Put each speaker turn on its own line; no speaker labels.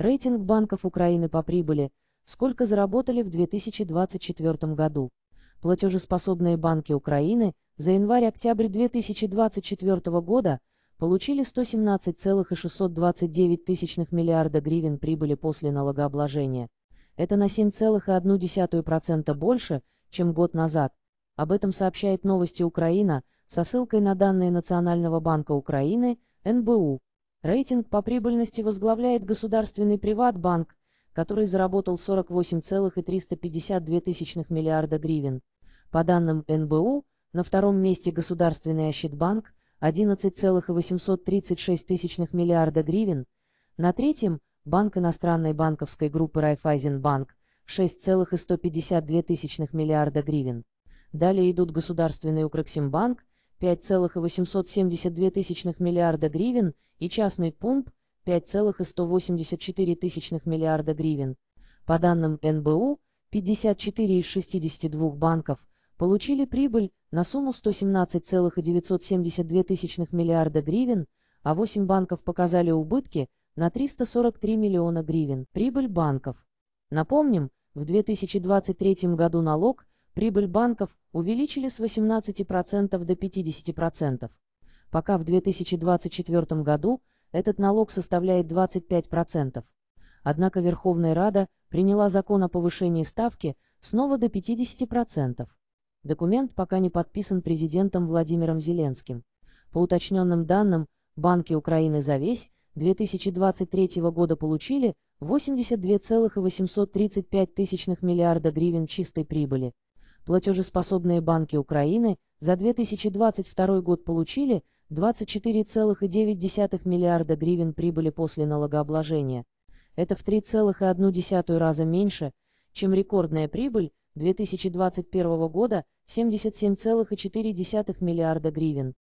Рейтинг банков Украины по прибыли. Сколько заработали в 2024 году? Платежеспособные банки Украины за январь-октябрь 2024 года получили 117,629 тысячных миллиарда гривен прибыли после налогообложения. Это на 7,1% больше, чем год назад. Об этом сообщает новости Украина со ссылкой на данные Национального банка Украины, НБУ. Рейтинг по прибыльности возглавляет государственный приватбанк, который заработал 48,352 миллиарда гривен. По данным НБУ, на втором месте государственный Ощадбанк 11,836 миллиарда гривен, на третьем – Банк иностранной банковской группы Райфайзенбанк 6,152 миллиарда гривен. Далее идут государственный Укрексимбанк 5,872 миллиарда гривен и частный пумп 5,184 миллиарда гривен. По данным НБУ, 54 из 62 банков получили прибыль на сумму 117,972 миллиарда гривен, а 8 банков показали убытки на 343 миллиона гривен. Прибыль банков. Напомним, в 2023 году налог Прибыль банков увеличили с 18% до 50%. Пока в 2024 году этот налог составляет 25%. Однако Верховная Рада приняла закон о повышении ставки снова до 50%. Документ пока не подписан президентом Владимиром Зеленским. По уточненным данным, банки Украины за весь 2023 года получили 82,835 миллиарда гривен чистой прибыли. Платежеспособные банки Украины за 2022 год получили 24,9 миллиарда гривен прибыли после налогообложения. Это в 3,1 раза меньше, чем рекордная прибыль 2021 года 77,4 миллиарда гривен.